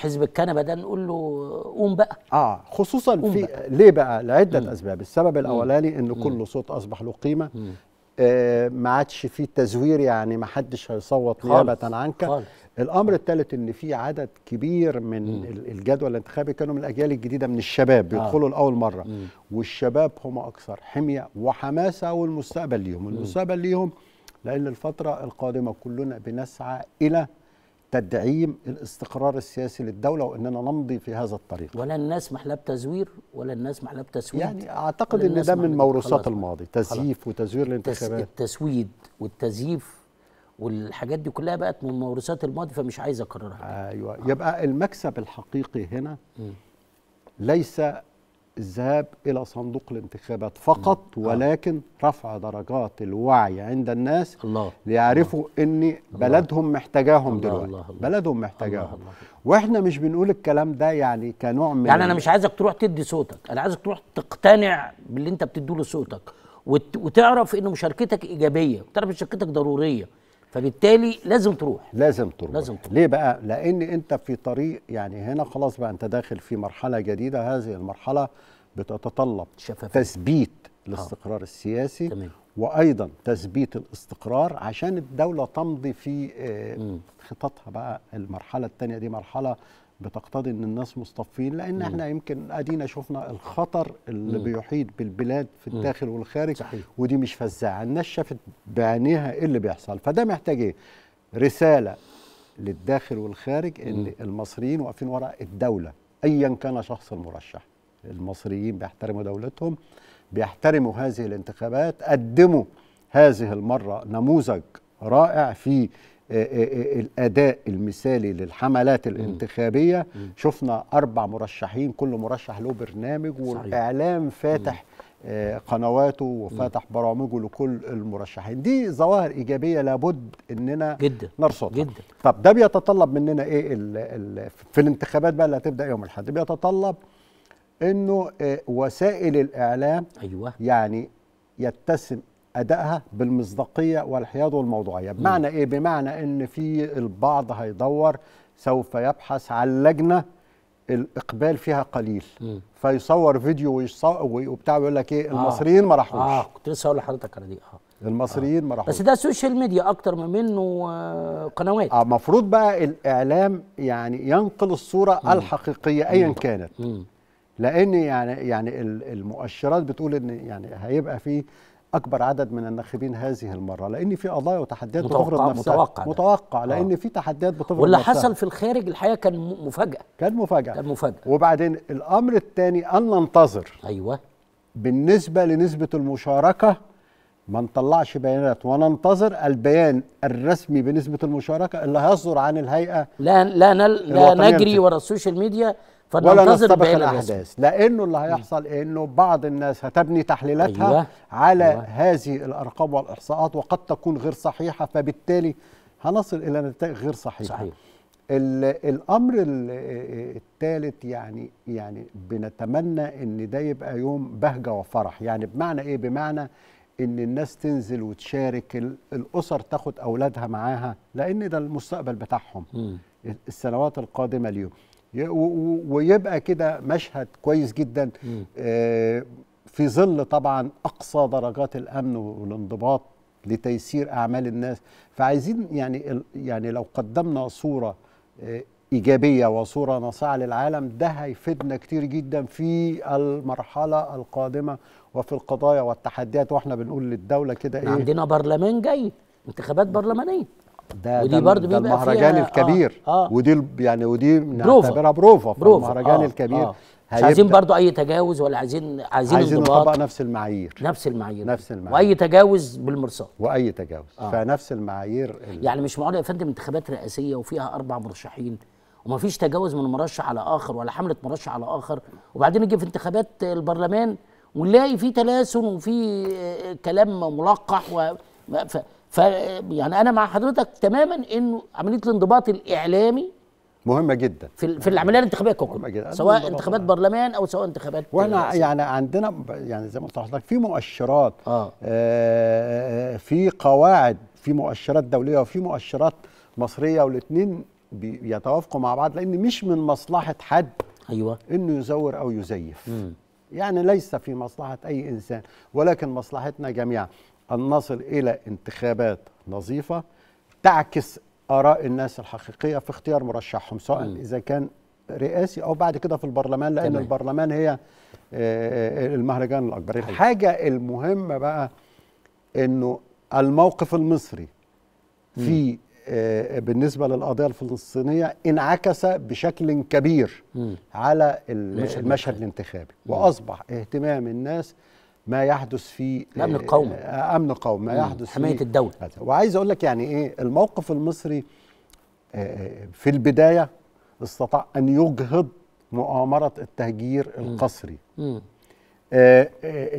حزب الكنبه ده نقول له قوم بقى اه خصوصا في بقى. ليه بقى لعده مم. اسباب السبب الاولاني ان كل صوت اصبح له قيمه آه ما عادش فيه تزوير يعني ما حدش هيصوت نيابه عنك خالص. الامر الثالث ان في عدد كبير من مم. الجدول الانتخابي كانوا من الاجيال الجديده من الشباب آه. بيدخلوا آه. لاول مره مم. والشباب هم اكثر حميه وحماسه والمستقبل ليهم المستقبل ليهم لان الفتره القادمه كلنا بنسعى الى تدعيم الاستقرار السياسي للدولة وأننا نمضي في هذا الطريق ولن نسمح لا بتزوير ولن نسمح لا بتسويد يعني أعتقد أن ده من موروثات الماضي تزييف خلاص. وتزوير الانتخابات التسويد والتزييف والحاجات دي كلها بقت من موروثات الماضي فمش عايز أكررها أيوة آه. يبقى المكسب الحقيقي هنا م. ليس الذهاب الى صندوق الانتخابات فقط آه. ولكن رفع درجات الوعي عند الناس الله ليعرفوا ان بلدهم محتاجاهم الله دلوقتي الله الله بلدهم محتاجاهم الله الله واحنا مش بنقول الكلام ده يعني كنوع من يعني انا مش عايزك تروح تدي صوتك انا عايزك تروح تقتنع باللي انت بتديله صوتك وتعرف ان مشاركتك ايجابيه وتعرف مشاركتك ضروريه فبالتالي لازم تروح لازم تروح لازم تروح ليه بقى؟ لأن أنت في طريق يعني هنا خلاص بقى أنت داخل في مرحلة جديدة هذه المرحلة بتتطلب شفافية. تثبيت آه. الاستقرار آه. السياسي تمام. وايضا تثبيت الاستقرار عشان الدوله تمضي في آه، خططها بقى المرحله الثانيه دي مرحله بتقتضي ان الناس مصطفين لان احنا يمكن ادينا شفنا الخطر اللي بيحيط بالبلاد في الداخل والخارج صحيح. ودي مش فزاعه الناس شافت بعينيها ايه اللي بيحصل فده محتاج ايه رساله للداخل والخارج ان المصريين واقفين وراء الدوله ايا كان شخص المرشح المصريين بيحترموا دولتهم بيحترموا هذه الانتخابات قدموا هذه المرة نموذج رائع في آه، آه، آه، الاداء المثالي للحملات الانتخابيه شفنا اربع مرشحين كل مرشح له برنامج والاعلام فاتح قنواته وفاتح برامجه لكل المرشحين دي ظواهر ايجابيه لابد اننا جدا نرصدها جدا طب ده بيتطلب مننا ايه في الانتخابات بقى اللي هتبدا يوم الاحد بيتطلب انه آه، وسائل الاعلام أيوة. يعني يتسم ادائها بالمصداقيه والحياد والموضوعيه بمعنى م. ايه بمعنى ان في البعض هيدور سوف يبحث عن لجنه الاقبال فيها قليل م. فيصور فيديو وبتاع ويقول لك ايه آه. المصريين آه. ما راحوش اه كنت لسه هقول لحضرتك على دي اه, آه. المصريين آه. ما راحوش بس ده سوشيال ميديا اكتر ما منه آه قنوات المفروض بقى الاعلام يعني ينقل الصوره م. الحقيقيه ايا كانت م. لان يعني يعني المؤشرات بتقول ان يعني هيبقى في اكبر عدد من الناخبين هذه المره لان في قضايا وتحديات بتفرض نفسها متوقع متوقع متوقع لان آه. في تحديات بتفرض واللي نفسها. حصل في الخارج الحقيقه كان مفاجاه كان مفاجاه كان مفاجاه وبعدين الامر الثاني ان ننتظر ايوه بالنسبه لنسبه المشاركه ما نطلعش بيانات وننتظر البيان الرسمي بنسبه المشاركه اللي هيصدر عن الهيئه لا لا نل لا نجري ورا السوشيال ميديا ولا نستبق الاحداث لانه اللي هيحصل انه بعض الناس هتبني تحليلاتها أيوة. على أيوة. هذه الارقام والاحصاءات وقد تكون غير صحيحه فبالتالي هنصل الى نتائج غير صحيحه صحيح. الامر الثالث يعني يعني بنتمنى ان ده يبقى يوم بهجه وفرح يعني بمعنى ايه بمعنى ان الناس تنزل وتشارك الاسر تاخد اولادها معاها لان ده المستقبل بتاعهم م. السنوات القادمه ليهم ويبقى كده مشهد كويس جدا آه في ظل طبعا اقصى درجات الامن والانضباط لتيسير اعمال الناس فعايزين يعني يعني لو قدمنا صوره آه، ايجابيه وصوره ناصعه للعالم ده هيفيدنا كتير جدا في المرحله القادمه وفي القضايا والتحديات واحنا بنقول للدوله كده ايه عندنا برلمان جاي انتخابات برلمانيه ده ودي برضه بيبقى المهرجان الكبير آه آه ودي يعني ودي نعتبرها بروفا, بروفا المهرجان آه الكبير آه مش عايزين برضه اي تجاوز ولا عايزين عايزين عايزين نطبق نفس المعايير نفس المعايير نفس المعايير واي تجاوز بالمرصاد واي تجاوز آه. فنفس المعايير يعني مش معقول يا فندم انتخابات رئاسيه وفيها اربع مرشحين ومفيش تجاوز من مرشح على اخر ولا حمله مرشح على اخر وبعدين نجي في انتخابات البرلمان ونلاقي في تلاسن وفي آه، كلام ملقح و ف... ف... يعني انا مع حضرتك تماما انه عمليه الانضباط الاعلامي مهمه جدا في في العمليه الانتخابيه ككل سواء انتخابات مهمة. برلمان او سواء انتخابات واحنا يعني عندنا يعني زي ما قلت لحضرتك في مؤشرات آه. آه. آه في قواعد في مؤشرات دوليه وفي مؤشرات مصريه والاثنين بيتوافقوا مع بعض لان مش من مصلحه حد ايوه انه يزور او يزيف مم. يعني ليس في مصلحه اي انسان ولكن مصلحتنا جميعا ان نصل الى انتخابات نظيفه تعكس اراء الناس الحقيقيه في اختيار مرشحهم سواء مم. اذا كان رئاسي او بعد كده في البرلمان لان تمام. البرلمان هي آه، آه، المهرجان الاكبر طيب. الحاجه المهمه بقى انه الموقف المصري في آه، بالنسبه للقضيه الفلسطينيه انعكس بشكل كبير م. على المشهد الانتخابي م. واصبح اهتمام الناس ما يحدث في الامن القومي امن آه، آه، قومي ما يحدث حمايه الدوله وعايز اقول لك يعني ايه الموقف المصري في البدايه استطاع ان يجهض مؤامره التهجير القسري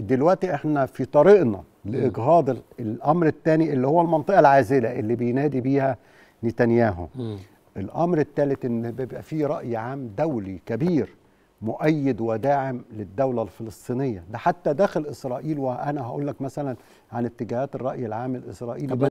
دلوقتي احنا في طريقنا لاجهاض الامر الثاني اللي هو المنطقه العازله اللي بينادي بيها نتنياهو م. الامر الثالث ان بيبقى في راي عام دولي كبير مؤيد وداعم للدوله الفلسطينيه ده حتى داخل اسرائيل وانا هقول لك مثلا عن اتجاهات الراي العام الاسرائيلي